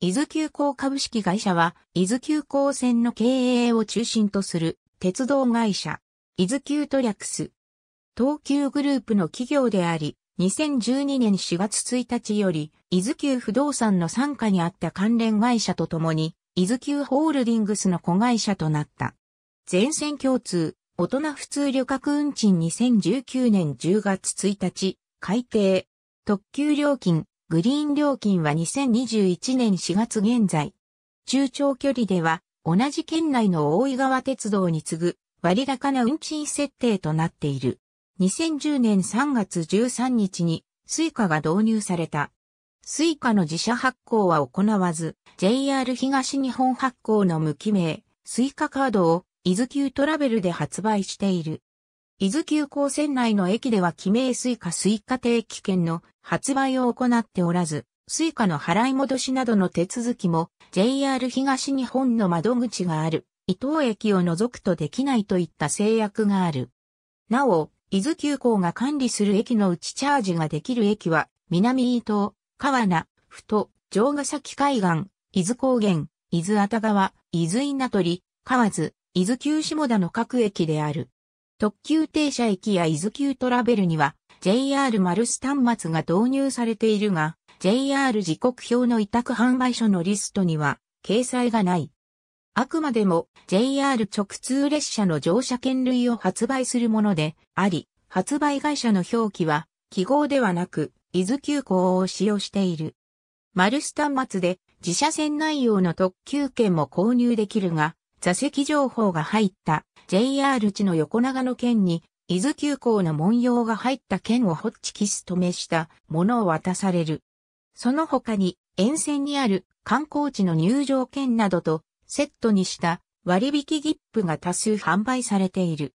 伊豆急行株式会社は、伊豆急行線の経営を中心とする鉄道会社、伊豆急トとクス。東急グループの企業であり、2012年4月1日より、伊豆急不動産の傘下にあった関連会社とともに、伊豆急ホールディングスの子会社となった。全線共通、大人普通旅客運賃2019年10月1日、改定。特急料金、グリーン料金は2021年4月現在。中長距離では同じ県内の大井川鉄道に次ぐ割高な運賃設定となっている。2010年3月13日にスイカが導入された。スイカの自社発行は行わず、JR 東日本発行の無記名、スイカカードを、伊豆急トラベルで発売している。伊豆急行線内の駅では記名スイカスイカ定期券の発売を行っておらず、スイカの払い戻しなどの手続きも JR 東日本の窓口がある伊東駅を除くとできないといった制約がある。なお、伊豆急行が管理する駅のうちチャージができる駅は、南伊東、川名、ふと、城ヶ崎海岸、伊豆高原、伊豆熱川、伊豆稲取、河津、伊豆急下田の各駅である。特急停車駅や伊豆急トラベルには JR マルス端末が導入されているが、JR 時刻表の委託販売所のリストには掲載がない。あくまでも JR 直通列車の乗車券類を発売するものであり、発売会社の表記は記号ではなく、伊豆急行を使用している。マルス端末で自社線内容の特急券も購入できるが、座席情報が入った JR 地の横長の県に、伊豆急行の文様が入った剣をホッチキス止めしたものを渡される。その他に、沿線にある観光地の入場券などとセットにした割引切符が多数販売されている。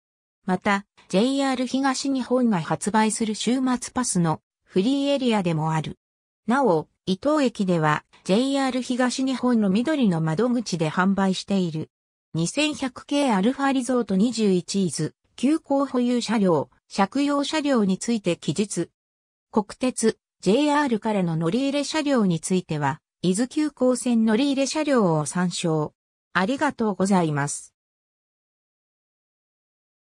また、JR 東日本が発売する週末パスのフリーエリアでもある。なお、伊東駅では JR 東日本の緑の窓口で販売している。2100系アルファリゾート21イズ、急行保有車両、借用車両について記述。国鉄、JR からの乗り入れ車両については、伊豆急行線乗り入れ車両を参照。ありがとうございます。